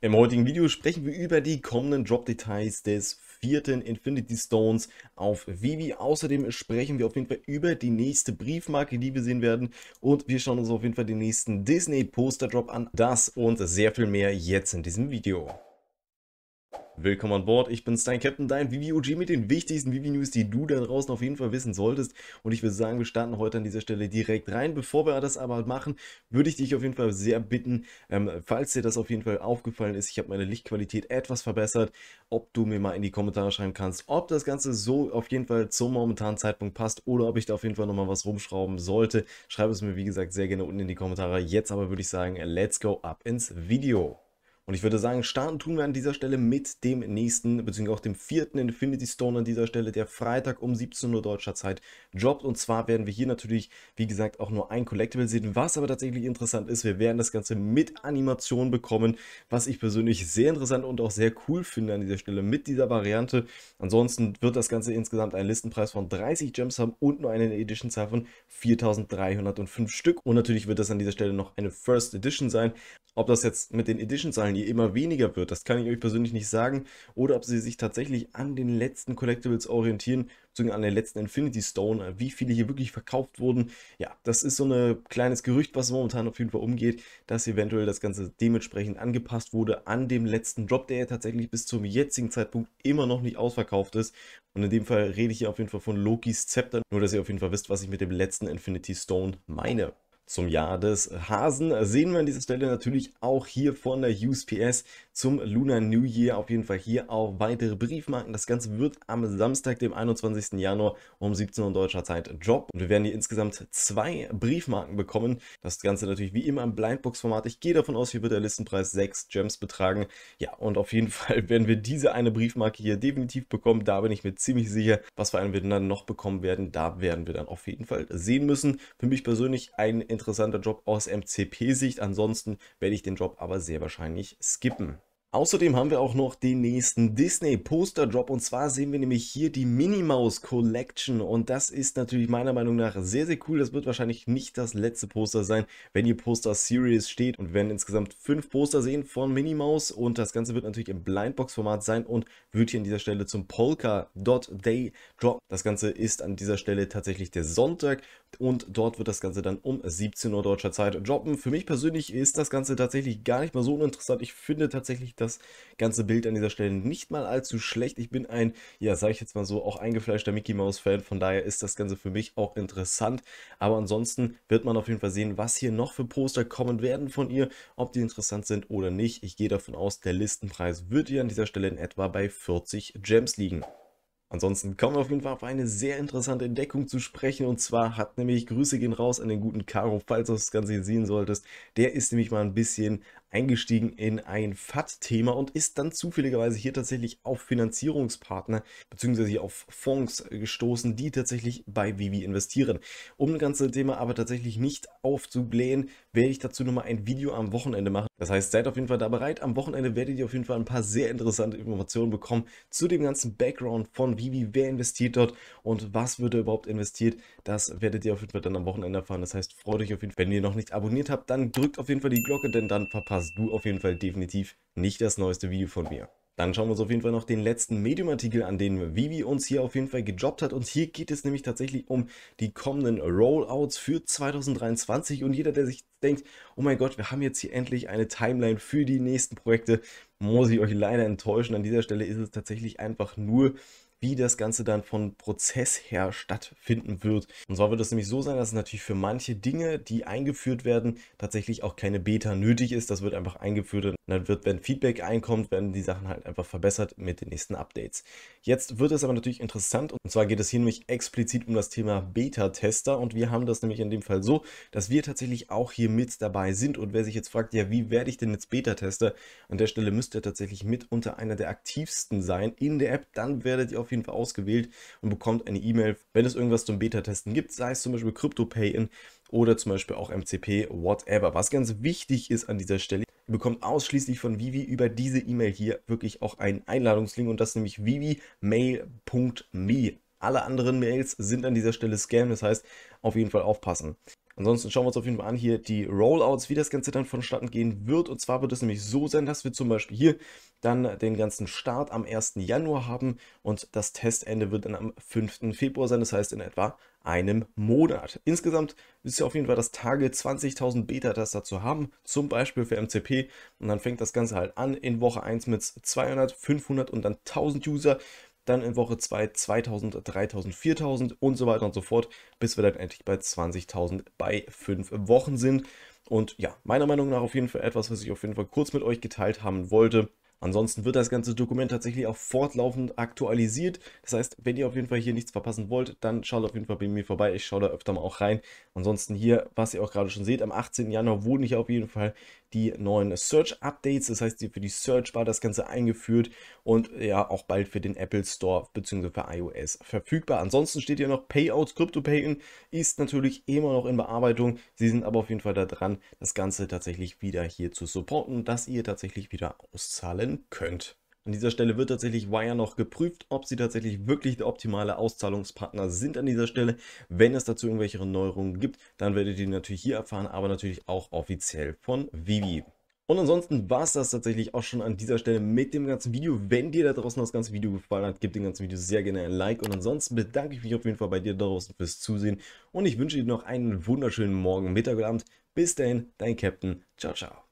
Im heutigen Video sprechen wir über die kommenden Drop-Details des vierten Infinity Stones auf Vivi. Außerdem sprechen wir auf jeden Fall über die nächste Briefmarke, die wir sehen werden. Und wir schauen uns auf jeden Fall den nächsten Disney Poster Drop an. Das und sehr viel mehr jetzt in diesem Video. Willkommen an Bord, ich bin Stein Captain, dein VVOG mit den wichtigsten VV-News, die du da draußen auf jeden Fall wissen solltest. Und ich würde sagen, wir starten heute an dieser Stelle direkt rein. Bevor wir das aber machen, würde ich dich auf jeden Fall sehr bitten, ähm, falls dir das auf jeden Fall aufgefallen ist, ich habe meine Lichtqualität etwas verbessert, ob du mir mal in die Kommentare schreiben kannst, ob das Ganze so auf jeden Fall zum momentanen Zeitpunkt passt oder ob ich da auf jeden Fall nochmal was rumschrauben sollte. Schreib es mir, wie gesagt, sehr gerne unten in die Kommentare. Jetzt aber würde ich sagen, let's go up ins Video. Und ich würde sagen, starten tun wir an dieser Stelle mit dem nächsten, beziehungsweise auch dem vierten Infinity Stone an dieser Stelle, der Freitag um 17 Uhr deutscher Zeit droppt. Und zwar werden wir hier natürlich, wie gesagt, auch nur ein Collectible sehen. Was aber tatsächlich interessant ist, wir werden das Ganze mit Animation bekommen, was ich persönlich sehr interessant und auch sehr cool finde an dieser Stelle mit dieser Variante. Ansonsten wird das Ganze insgesamt einen Listenpreis von 30 Gems haben und nur eine Edition-Zahl von 4305 Stück. Und natürlich wird das an dieser Stelle noch eine First Edition sein. Ob das jetzt mit den Edition-Zahlen die immer weniger wird, das kann ich euch persönlich nicht sagen. Oder ob sie sich tatsächlich an den letzten Collectibles orientieren, beziehungsweise an der letzten Infinity Stone, äh, wie viele hier wirklich verkauft wurden. Ja, das ist so ein kleines Gerücht, was momentan auf jeden Fall umgeht, dass eventuell das Ganze dementsprechend angepasst wurde an dem letzten Drop, der ja tatsächlich bis zum jetzigen Zeitpunkt immer noch nicht ausverkauft ist. Und in dem Fall rede ich hier auf jeden Fall von Lokis Zepter, nur dass ihr auf jeden Fall wisst, was ich mit dem letzten Infinity Stone meine zum Jahr des Hasen sehen wir an dieser Stelle natürlich auch hier von der USPS zum Lunar New Year auf jeden Fall hier auch weitere Briefmarken. Das Ganze wird am Samstag, dem 21. Januar um 17 Uhr deutscher Zeit Job. Und wir werden hier insgesamt zwei Briefmarken bekommen. Das Ganze natürlich wie immer im Blindbox-Format. Ich gehe davon aus, hier wird der Listenpreis 6 Gems betragen. Ja, und auf jeden Fall werden wir diese eine Briefmarke hier definitiv bekommen. Da bin ich mir ziemlich sicher. Was für einen wir dann noch bekommen werden, da werden wir dann auf jeden Fall sehen müssen. Für mich persönlich ein interessanter Job aus MCP-Sicht. Ansonsten werde ich den Job aber sehr wahrscheinlich skippen. Außerdem haben wir auch noch den nächsten Disney Poster Drop und zwar sehen wir nämlich hier die Minnie Mouse Collection und das ist natürlich meiner Meinung nach sehr, sehr cool. Das wird wahrscheinlich nicht das letzte Poster sein, wenn die Poster Series steht und wir werden insgesamt fünf Poster sehen von Minnie Mouse und das Ganze wird natürlich im Blindbox Format sein und wird hier an dieser Stelle zum Polka Dot Day Drop. Das Ganze ist an dieser Stelle tatsächlich der Sonntag und dort wird das Ganze dann um 17 Uhr deutscher Zeit droppen. Für mich persönlich ist das Ganze tatsächlich gar nicht mal so uninteressant. Ich finde tatsächlich das ganze Bild an dieser Stelle nicht mal allzu schlecht. Ich bin ein, ja, sage ich jetzt mal so, auch eingefleischter Mickey Mouse-Fan. Von daher ist das Ganze für mich auch interessant. Aber ansonsten wird man auf jeden Fall sehen, was hier noch für Poster kommen werden von ihr, ob die interessant sind oder nicht. Ich gehe davon aus, der Listenpreis wird ihr an dieser Stelle in etwa bei 40 Gems liegen. Ansonsten kommen wir auf jeden Fall auf eine sehr interessante Entdeckung zu sprechen und zwar hat nämlich, Grüße gehen raus an den guten Caro, falls du das Ganze sehen solltest, der ist nämlich mal ein bisschen eingestiegen in ein FAT-Thema und ist dann zufälligerweise hier tatsächlich auf Finanzierungspartner bzw. auf Fonds gestoßen, die tatsächlich bei Vivi investieren. Um das ganze Thema aber tatsächlich nicht aufzublähen, werde ich dazu nochmal ein Video am Wochenende machen. Das heißt, seid auf jeden Fall da bereit. Am Wochenende werdet ihr auf jeden Fall ein paar sehr interessante Informationen bekommen zu dem ganzen Background von Vivi, wer investiert dort und was wird da überhaupt investiert. Das werdet ihr auf jeden Fall dann am Wochenende erfahren. Das heißt, freut euch auf jeden Fall. Wenn ihr noch nicht abonniert habt, dann drückt auf jeden Fall die Glocke, denn dann verpasst verpasst du auf jeden Fall definitiv nicht das neueste Video von mir. Dann schauen wir uns auf jeden Fall noch den letzten Medium-Artikel an, den Vivi uns hier auf jeden Fall gejobbt hat. Und hier geht es nämlich tatsächlich um die kommenden Rollouts für 2023. Und jeder, der sich denkt, oh mein Gott, wir haben jetzt hier endlich eine Timeline für die nächsten Projekte, muss ich euch leider enttäuschen. An dieser Stelle ist es tatsächlich einfach nur wie das Ganze dann von Prozess her stattfinden wird. Und zwar wird es nämlich so sein, dass es natürlich für manche Dinge, die eingeführt werden, tatsächlich auch keine Beta nötig ist. Das wird einfach eingeführt und dann wird, wenn Feedback einkommt, werden die Sachen halt einfach verbessert mit den nächsten Updates. Jetzt wird es aber natürlich interessant und zwar geht es hier nämlich explizit um das Thema Beta-Tester und wir haben das nämlich in dem Fall so, dass wir tatsächlich auch hier mit dabei sind und wer sich jetzt fragt, ja, wie werde ich denn jetzt Beta-Tester? An der Stelle müsst ihr tatsächlich mit unter einer der aktivsten sein in der App, dann werdet ihr auf auf jeden Fall ausgewählt und bekommt eine E-Mail, wenn es irgendwas zum Beta-Testen gibt, sei es zum Beispiel Crypto pay in oder zum Beispiel auch MCP, whatever. Was ganz wichtig ist an dieser Stelle, ihr bekommt ausschließlich von Vivi über diese E-Mail hier wirklich auch einen Einladungslink und das nämlich vivimail.me. Alle anderen Mails sind an dieser Stelle Scam, das heißt auf jeden Fall aufpassen. Ansonsten schauen wir uns auf jeden Fall an hier die Rollouts, wie das Ganze dann vonstatten gehen wird. Und zwar wird es nämlich so sein, dass wir zum Beispiel hier dann den ganzen Start am 1. Januar haben und das Testende wird dann am 5. Februar sein, das heißt in etwa einem Monat. Insgesamt ist ja auf jeden Fall das Tage 20.000 Beta-Tester zu haben, zum Beispiel für MCP. Und dann fängt das Ganze halt an in Woche 1 mit 200, 500 und dann 1000 User dann in Woche 2 2000, 3000, 4000 und so weiter und so fort, bis wir dann endlich bei 20.000 bei 5 Wochen sind. Und ja, meiner Meinung nach auf jeden Fall etwas, was ich auf jeden Fall kurz mit euch geteilt haben wollte. Ansonsten wird das ganze Dokument tatsächlich auch fortlaufend aktualisiert. Das heißt, wenn ihr auf jeden Fall hier nichts verpassen wollt, dann schaut auf jeden Fall bei mir vorbei. Ich schaue da öfter mal auch rein. Ansonsten hier, was ihr auch gerade schon seht, am 18. Januar wurden hier auf jeden Fall die neuen Search-Updates. Das heißt, für die Search war das Ganze eingeführt und ja, auch bald für den Apple Store bzw. für iOS verfügbar. Ansonsten steht hier noch Payouts, Crypto Payton ist natürlich immer noch in Bearbeitung. Sie sind aber auf jeden Fall da dran, das Ganze tatsächlich wieder hier zu supporten, dass ihr tatsächlich wieder auszahlen werden könnt. An dieser Stelle wird tatsächlich Wire noch geprüft, ob sie tatsächlich wirklich der optimale Auszahlungspartner sind an dieser Stelle. Wenn es dazu irgendwelche Neuerungen gibt, dann werdet ihr die natürlich hier erfahren, aber natürlich auch offiziell von Vivi. Und ansonsten war es das tatsächlich auch schon an dieser Stelle mit dem ganzen Video. Wenn dir da draußen das ganze Video gefallen hat, gib dem ganzen Video sehr gerne ein Like. Und ansonsten bedanke ich mich auf jeden Fall bei dir da draußen fürs Zusehen. Und ich wünsche dir noch einen wunderschönen Morgen, Mittag und Abend. Bis dahin, dein Captain. Ciao, ciao.